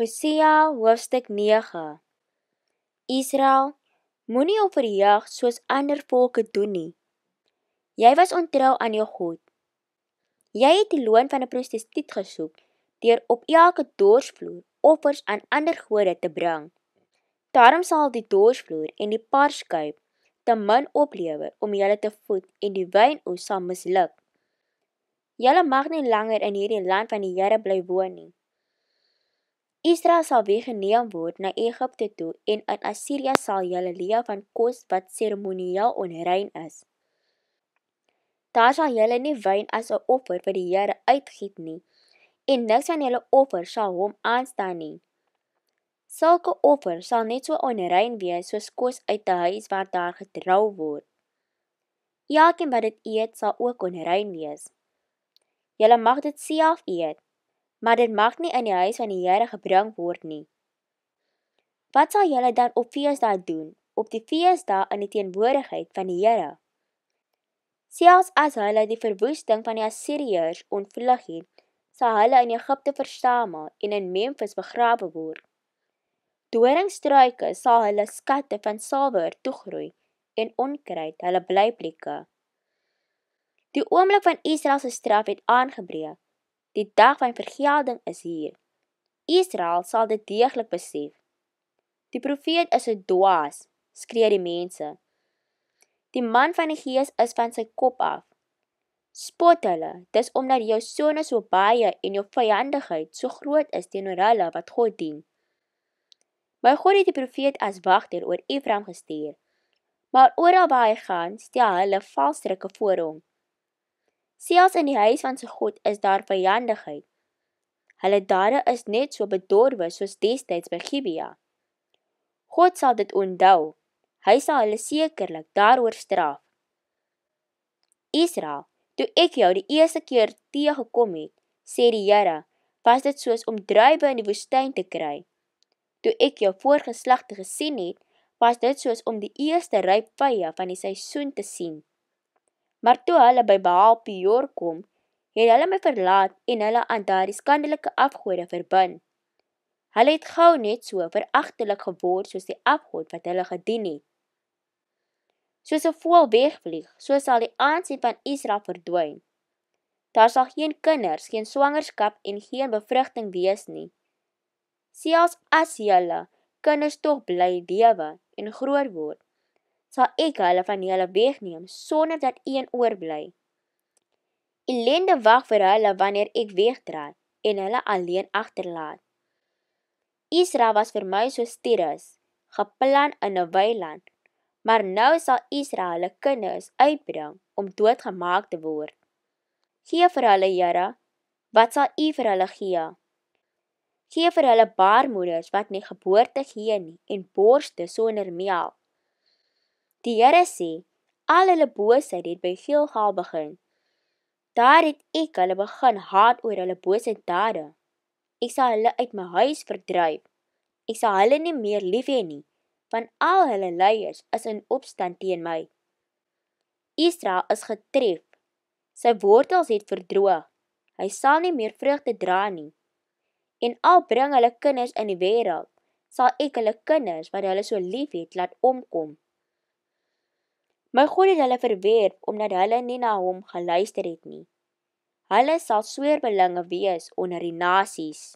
Hosea hoofstuk 9 Israel moenie op verheug soos ander volke doen nie. Jy was ontrou aan jou God. Jy het die loon van 'n prostituut gesoek deur op elke dorsvloer offers aan ander gode te bring. Daarom sal die dorsvloer en die parskuip te min oplewer om julle te voed en die wynoes sal misluk. Julle mag nie langer in hierdie land van die Here bly woon nie. Israel sal weggeneem word na Egipte toe en in Assirië sal julle leë van kos wat seremonieel onrein is. Daar sal julle nie wyn as 'n offer vir die Here uitgiet nie en niks van julle offer sal hom aanstaan nie. Sulke offer sal net so onrein wees soos kos uit 'n huis waar daar gedrou word. Elkeen wat dit eet sal ook onrein wees. Julle mag dit self eet maar dit mag nie in die huis van die Here gebring word nie. Wat sal julle dan op feesdae doen? Op die feesdae in die teenwoordigheid van die Here. Selfs as hulle die verwoesting van die Assiriërs ontvlug het, sal hulle in Egipte verstamel en in Memphis begrawe word. Doringstruike sal hulle skatte van salwer toegroei en onkruid hulle blyplekke. Die oomblik van Israel se straf het aangebreek Die dag van vergelding is hier. Israel sal dit deeglik besef. Die profeet is 'n dwaas, skree die mense. Die man van die gees is van sy kop af. Spot hulle, dis omdat jou sone so baie en jou vyandigheid so groot is teenoor hulle wat God dien. My God het die profeet as wagter oor Efraim gestuur. Maar oral waar hy gaan, stel hulle valstrikke voor hom. Selfs in die huis van sy God is daar vyandigheid. Hulle dade is net so bedorwe soos destyds by Gibea. God sal dit onthou. Hy sal hulle sekerlik daaroor straf. Israel, toe ek jou die eerste keer teëgekom het, sê die Here, was dit soos om druiwe in die woestyn te kry. Toe ek jou voorgeslagte gesien het, was dit soos om die eerste ryp vye van die seisoen te sien. Maar toe hulle by Baal Peor kom, het hulle my verlaat en hulle aan daardie skandelike afgode verbind. Hulle het gou net so veragtelik geword soos die afgod wat hulle gedien het. Soos 'n voël wegvlieg, so sal die aansien van Israel verdwyn. Daar sal geen kinders, geen swangerskap en geen bevrugting wees nie. Sien as as julle kinders tog bly lewe en groot word, sal ek hulle van hulle wegneem sonder dat een oorbly. Elende wag vir hulle wanneer ek wegdraai en hulle alleen agterlaat. Israel was vir my so stieres, geplan in 'n weiland, maar nou sal Israel hulle kinders uitbring om doodgemaak te word. Gee vir hulle, Here, wat sal U vir hulle gee? Gee vir hulle baarmoeders wat nie geboorte gee nie en borste sonder melk. Die Here sê, al hulle boosheid het by Gilgal begin. Daar het ek hulle begin haat oor hulle bose dade. Ek sal hulle uit my huis verdryf. Ek sal hulle nie meer lief hê nie, want al hulle leiers is in opstand teen my. Israel is getref. Sy wortels het verdroog. Hy sal nie meer vrugte dra nie. En al bring hulle kinders in die wêreld, sal ek hulle kinders wat hulle so liefhet laat omkom. Maar God het hulle verwerp omdat hulle nie na hom geluister het nie. Hulle sal sweerbelinge wees onder die nasies.